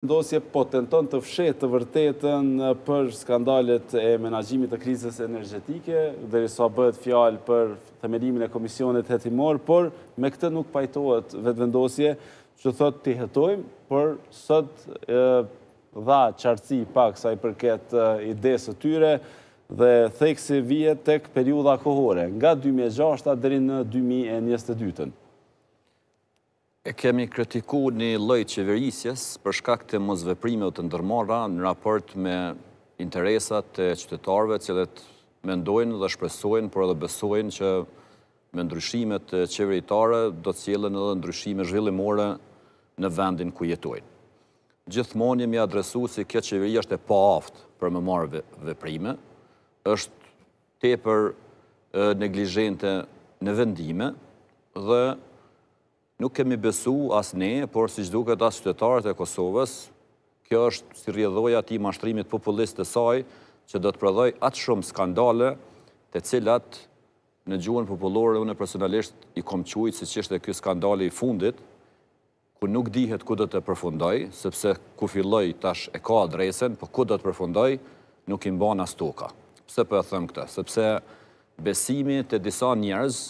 ndosje po tenton të fshetë të vërtetën për skandalet e menajimit të krizës energetike, dhe riso bëhet fjalë për themelimin e komisionet hetimor, por me këtë nuk pajtohet vetë vendosje që thot të jetojmë, por sot dha qartësi pak sa i përket idesë të tyre dhe theksi vijet tek periuda kohore, nga 2006-a dërinë 2022-ën. E kemi kritiku një lojt qeverisjes për shkak të mëzveprime o të ndërmora në raport me interesat të qytetarve që dhe të mendojnë dhe shpresojnë, por edhe besojnë që me ndryshimet qeveritare do të cilën edhe ndryshime zhvillimore në vendin ku jetojnë. Gjithmoni mi adresu si këtë qeveri është e pa aftë për më marrë veprime, është te për neglijente në vendime dhe nuk kemi besu asë ne, por si që duket asë qytetarët e Kosovës, kjo është si rjedhoja ti mashtrimit populistë të saj, që do të prodhoj atë shumë skandale të cilat në gjuhën populore unë personalisht i kom qujtë si qështë e kjo skandale i fundit, ku nuk dihet ku do të përfundoj, sepse ku filloj tash e ka adresen, po ku do të përfundoj, nuk imba në stoka. Pse për po e thëmë këta? Sepse besimi të disa njerëz,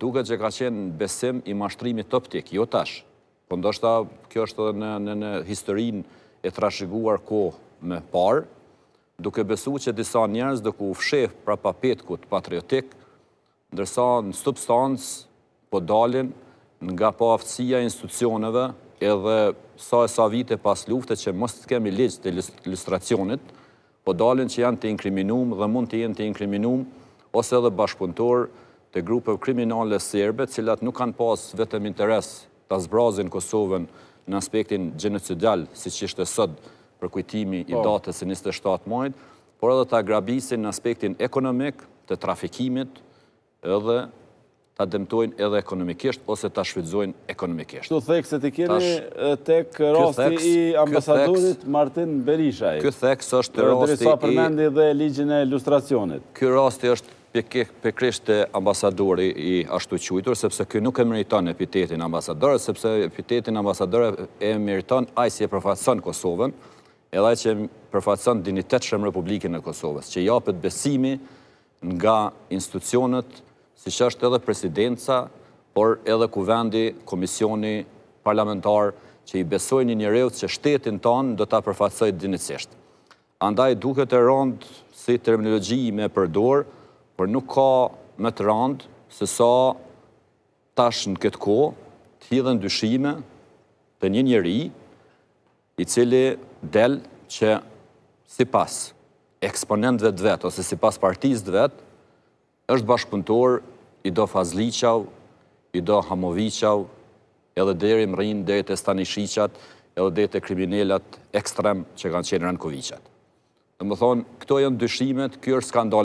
duke që ka qenë besim i mashtrimit të optik, jo tash. Po ndoshta kjo është edhe në, në historin e trashëguar ko me parë, duke besu që disa njerëz dhe ku fshef pra papet këtë patriotik, ndërsa në substancë po dalin nga po aftësia institucioneve edhe sa e sa vite pas lufte që mos të kemi legjë të ilustracionit, po dalin që janë të inkriminum dhe mund të jenë të inkriminum ose edhe bashkëpuntorë të grupëve kriminale sirbe, cilat nuk kanë pas vetëm interes të zbrazin Kosovën në aspektin gjenocidal, si që ishte sëd për kujtimi i po. datës i 27 majtë, por edhe të agrabisin në aspektin ekonomik të trafikimit edhe të dëmtojnë edhe ekonomikisht, ose të shvizojnë ekonomikisht. Këtë theks se të keni, tek rosti i ambasadurit Martin Berishaj. Këtë tek së është rosti i... Këtë tek është rosti i... Këtë tek është i për e ambasadori i ashtu qujtur, sepse kjo nuk e mëriton epitetin ambasadore, sepse epitetin ambasadore e mëriton ajë si e përfatëson Kosovën, edhe që përfatëson dinitet shëmë Republikën e Kosovës, që japët besimi nga institucionet, si që është edhe presidenca, por edhe kuvendi, komisioni, parlamentar, që i besoj një njërevët që shtetin tonë do të përfatësoj dinitësisht. Andaj duke të rëndë si terminologi me përdorë, por nuk ka më të randë se sa tash në këtë ko të hidhen dyshime të një njëri i cili del që si pas eksponentve të vetë ose si pas partiz të vetë është bashkëpuntor i do Fazliqav, i do Hamoviqav, edhe deri më rinë, deri të Stanishiqat, edhe deri të kriminellat ekstrem që kanë qenë Rankoviqat. Dhe më thonë, këto jënë dyshimet, kjo është skandal.